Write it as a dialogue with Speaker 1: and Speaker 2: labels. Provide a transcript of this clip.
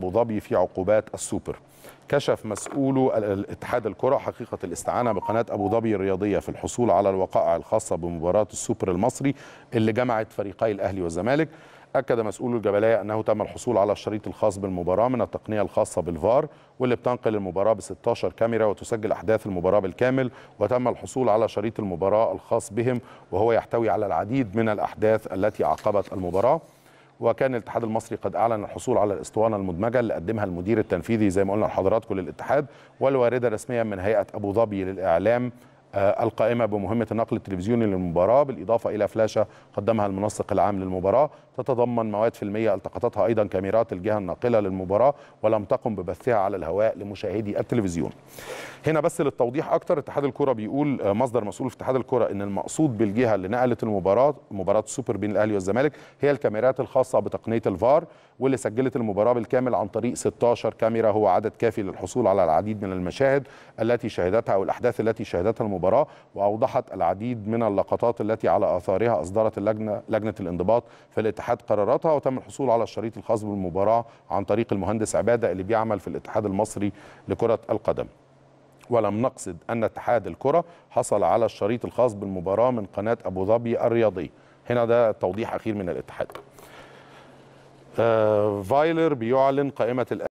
Speaker 1: ابو ظبي في عقوبات السوبر كشف مسؤول اتحاد الكره حقيقه الاستعانه بقناه ابو ظبي الرياضيه في الحصول على الوقائع الخاصه بمباراه السوبر المصري اللي جمعت فريقي الاهلي والزمالك أكد مسؤول الجبلية أنه تم الحصول على الشريط الخاص بالمباراة من التقنية الخاصة بالفار واللي بتنقل المباراة ب 16 كاميرا وتسجل أحداث المباراة بالكامل وتم الحصول على شريط المباراة الخاص بهم وهو يحتوي على العديد من الأحداث التي عقبت المباراة وكان الاتحاد المصري قد اعلن الحصول على الاسطوانه المدمجه اللي قدمها المدير التنفيذي زي ما قلنا لحضراتكم للاتحاد والوارده رسميا من هيئه ابو ظبي للاعلام آه، القائمة بمهمة النقل التلفزيوني للمباراة بالإضافة إلى فلاشة قدمها المنسق العام للمباراة تتضمن مواد فيلمية التقطتها أيضا كاميرات الجهة الناقلة للمباراة ولم تقم ببثها على الهواء لمشاهدي التلفزيون هنا بس للتوضيح أكتر اتحاد الكرة بيقول آه، مصدر مسؤول في اتحاد الكرة أن المقصود بالجهة اللي نقلت المباراة مباراة السوبر بين الأهلي والزمالك هي الكاميرات الخاصة بتقنية الفار واللي سجلت المباراة بالكامل عن طريق 16 كاميرا هو عدد كافي للحصول على العديد من المشاهد التي شهدتها أو الأحداث التي شهدتها المباراة المباراة وأوضحت العديد من اللقطات التي على آثارها أصدرت اللجنة لجنة الانضباط في الاتحاد قراراتها وتم الحصول على الشريط الخاص بالمباراة عن طريق المهندس عبادة اللي بيعمل في الاتحاد المصري لكرة القدم ولم نقصد أن اتحاد الكرة حصل على الشريط الخاص بالمباراة من قناة أبو ظبي الرياضية هنا ده توضيح أخير من الاتحاد آه، فايلر بيعلن قائمة